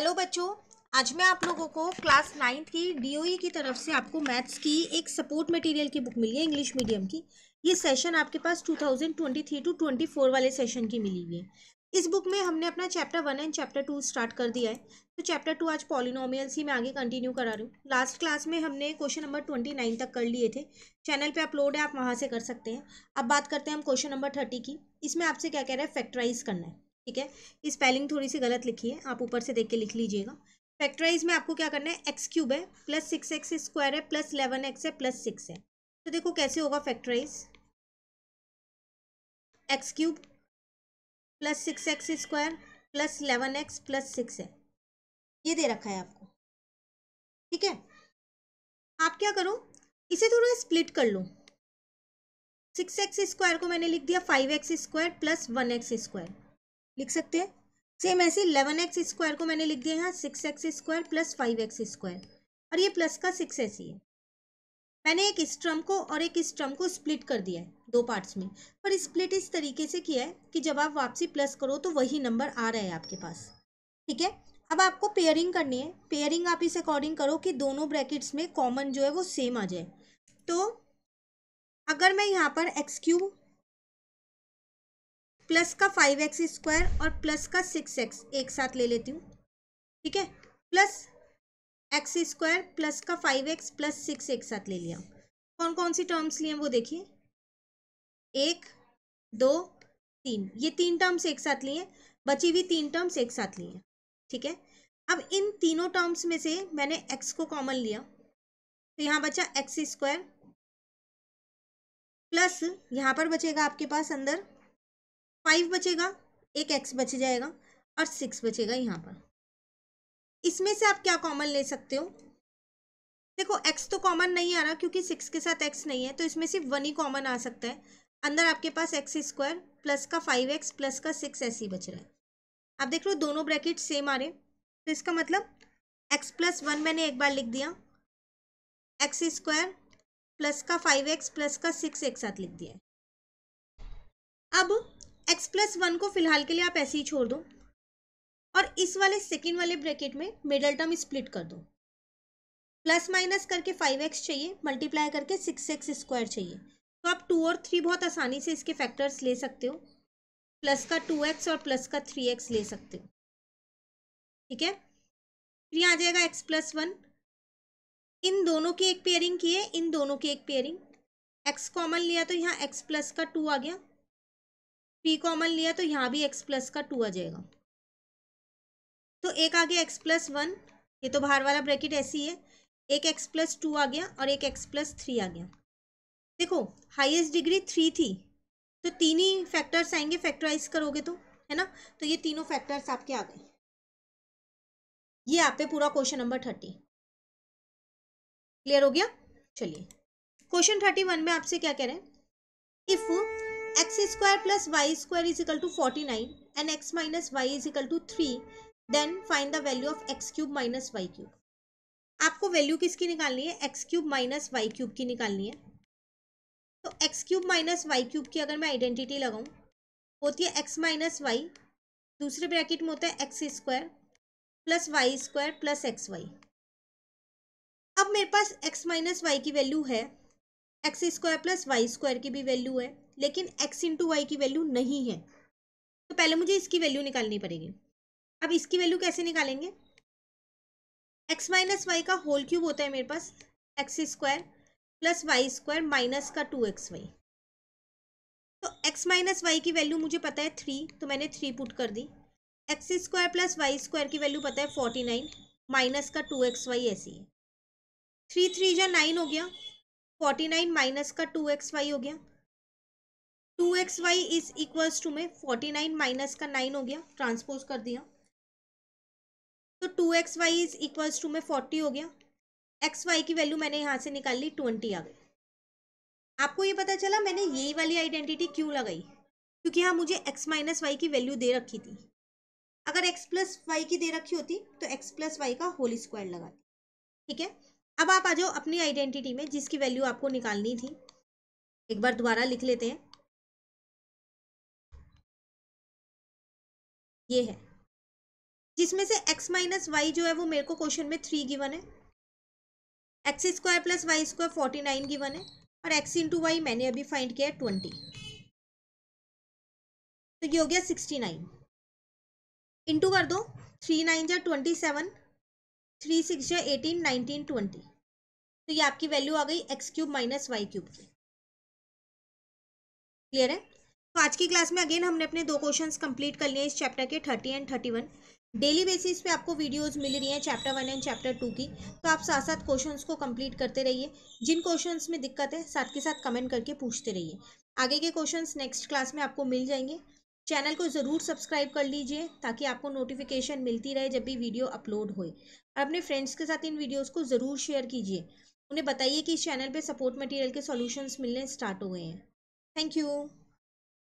hello बच्चों आज मैं आप लोगों को क्लास नाइन्थ की डीओई e की तरफ से आपको मैथ्स की एक सपोर्ट मटेरियल की बुक मिली है इंग्लिश मीडियम की ये सेशन आपके पास 2023 टू 24 वाले सेशन की मिली हुई है इस बुक में हमने अपना chapter one and chapter two start कर दिया है तो चैप्टर टू आज पॉलिनोमियल्स ही मैं आगे कंटिन्यू करा रही हूँ लास्ट क्लास में हमने क्वेश्चन नंबर ट्वेंटी नाइन तक कर लिए थे चैनल पे अपलोड है आप वहाँ से कर सकते हैं अब बात करते हैं हम क्वेश्चन नंबर थर्टी की इसमें आपसे क्या कह रहा है फैक्ट्राइज करना है ठीक है स्पेलिंग थोड़ी सी गलत लिखी है आप ऊपर से देख के लिख लीजिएगा फैक्टराइज में आपको क्या करना है एक्स क्यूब है प्लस सिक्स एक्स स्क्वायर है प्लस इलेवन एक्स है प्लस सिक्स है तो देखो कैसे होगा factorise x cube plus six x square plus eleven x plus six है ये दे रखा है आपको ठीक है आप क्या करो इसे थोड़ा स्प्लिट कर लो सिक्स एक्स स्क्वायर को मैंने लिख दिया five x square plus one x square लिख सकते हैं सेम ऐसे इलेवन एक्स स्क्वायर को मैंने लिख दिया यहाँ six x square plus five x square और ये प्लस का सिक्स ऐसी है मैंने एक इस ट्रम को और एक इस ट्रम को स्प्लिट कर दिया है दो पार्ट्स में पर स्प्लिट इस तरीके से किया है कि जब आप वापसी प्लस करो तो वही नंबर आ रहा है आपके पास ठीक है अब आपको पेयरिंग करनी है पेयरिंग आप इस अकॉर्डिंग करो कि दोनों ब्रैकेट्स में कॉमन जो है वो सेम आ जाए तो अगर मैं यहाँ पर एक्स क्यूब प्लस का फाइव एक्स स्क्वायर और प्लस का सिक्स एक्स एक साथ ले लेती हूँ ठीक है प्लस एक्स स्क्वायर प्लस का फाइव एक्स प्लस सिक्स एक साथ ले लिया कौन कौन सी टर्म्स लिए हैं वो देखिए एक दो तीन ये तीन टर्म्स एक साथ लिए बची हुई तीन टर्म्स एक साथ लिए ठीक है अब इन तीनों टर्म्स में से मैंने एक्स को कॉमन लिया तो यहाँ बचा एक्स स्क्वायर प्लस यहाँ पर बचेगा आपके पास अंदर फाइव बचेगा एक एक्स बच जाएगा और सिक्स बचेगा यहाँ पर इसमें से आप क्या कॉमन ले सकते हो देखो एक्स तो कॉमन नहीं आ रहा क्योंकि सिक्स के साथ एक्स नहीं है तो इसमें सिर्फ वन ही कॉमन आ सकता है अंदर आपके पास एक्स स्क्वायर प्लस का फाइव एक्स प्लस का सिक्स ऐसे ही बच रहा है आप देख लो दोनों ब्रैकेट सेम आ रहे तो इसका मतलब एक्स प्लस वन मैंने एक बार लिख दिया एक्स स्क्वायर प्लस का फाइव एक्स प्लस का सिक्स एक साथ लिख दिया अब एक्स प्लस वन को फिलहाल के लिए आप ऐसे ही छोड़ दो और इस वाले सेकेंड वाले ब्रैकेट में मिडल टर्म स्प्लिट कर दो प्लस माइनस करके फाइव एक्स चाहिए मल्टीप्लाई करके सिक्स एक्स स्क्वायर चाहिए तो आप टू और थ्री बहुत आसानी से इसके फैक्टर्स ले सकते हो प्लस का टू एक्स और प्लस का थ्री एक्स ले सकते हो ठीक है फिर यहाँ आ जाएगा एक्स प्लस वन इन दोनों की एक पेयरिंग की है इन दोनों की एक पेयरिंग एक्स कॉमन लिया तो यहाँ एक्स प्लस का टू आ गया पी कॉमन लिया तो यहाँ भी एक्स प्लस का टू आ जाएगा तो एक आ गया एक्स प्लस वन ये तो बाहर वाला ब्रैकेट ऐसी ही है एक एक्स प्लस टू आ गया और एक एक्स प्लस थ्री आ गया देखो हाईएस्ट डिग्री थ्री थी तो तीन ही फैक्टर्स आएंगे फैक्टराइज करोगे तो है ना तो ये तीनों फैक्टर्स आपके आ गए ये आप पे पूरा क्वेश्चन नंबर थर्टी क्लियर हो गया चलिए क्वेश्चन थर्टी वन में आपसे क्या कह रहे हैं if square plus y square is is to forty nine and x minus y is equal to three then find the value of x cube minus y cube आपको value किसकी निकालनी है x cube minus y cube की निकालनी है तो x cube minus y cube की अगर मैं आइडेंटिटी लगाऊँ होती है एक्स माइनस वाई दूसरे ब्रैकेट में होता है x square plus y square plus x y अब मेरे पास एक्स माइनस वाई की वैल्यू है x square plus y square की भी वैल्यू है लेकिन एक्स इंटू वाई की वैल्यू नहीं है तो पहले मुझे इसकी वैल्यू निकालनी पड़ेगी अब इसकी वैल्यू कैसे निकालेंगे एक्स माइनस वाई का होल क्यूब होता है मेरे पास x square plus y square minus का टू एक्स वाई तो एक्स माइनस वाई की वैल्यू मुझे पता है थ्री तो मैंने थ्री पुट कर दी x square plus y square की वैल्यू पता है फोर्टी नाइन माइनस का टू एक्स वाई ऐसी है थ्री थ्री या नाइन हो गया फोर्टी नाइन माइनस का टू एक्स वाई हो गया two x y is equals to में फोर्टी नाइन माइनस का नाइन हो गया ट्रांसपोज कर दिया तो two x y is equals to में फोर्टी हो गया एक्स वाई की वैल्यू मैंने यहाँ से निकाल ली ट्वेंटी आ गई आपको ये पता चला मैंने यही वाली आइडेंटिटी क्यों लगाई क्योंकि यहाँ मुझे एक्स माइनस वाई की वैल्यू दे रखी थी अगर एक्स प्लस वाई की दे रखी होती तो एक्स प्लस वाई का होल स्क्वायर लगाती ठीक है अब आप आ जाओ अपनी आइडेंटिटी में जिसकी वैल्यू आपको निकालनी थी एक बार दोबारा लिख लेते हैं ये है जिसमें से x माइनस वाई जो है वो मेरे को क्वेश्चन में थ्री गिवन है x square plus y square forty nine given है और एक्स इंटू वाई मैंने अभी फाइंड किया है ट्वेंटी तो ये हो गया सिक्सटी नाइन इंटू कर दो थ्री नाइन जो ट्वेंटी सेवन थ्री सिक्स जो एटीन नाइनटीन ट्वेंटी तो ये आपकी वैल्यू आ गई x cube minus y cube की क्लियर है तो आज की क्लास में अगेन हमने अपने दो क्वेश्चंस कंप्लीट कर लिए इस चैप्टर के thirty and thirty one daily basis पे आपको वीडियोस मिल रही हैं chapter one and chapter two की तो आप साथ साथ क्वेश्चंस को कंप्लीट करते रहिए जिन क्वेश्चंस में दिक्कत है साथ के साथ कमेंट करके पूछते रहिए आगे के क्वेश्चन नेक्स्ट क्लास में आपको मिल जाएंगे चैनल को ज़रूर सब्सक्राइब कर लीजिए ताकि आपको नोटिफिकेशन मिलती रहे जब भी वीडियो अपलोड हो अपने फ्रेंड्स के साथ इन वीडियोज़ को ज़रूर शेयर कीजिए उन्हें बताइए कि इस चैनल पे सपोर्ट मटेरियल के सॉल्यूशंस मिलने स्टार्ट हो गए हैं थैंक यू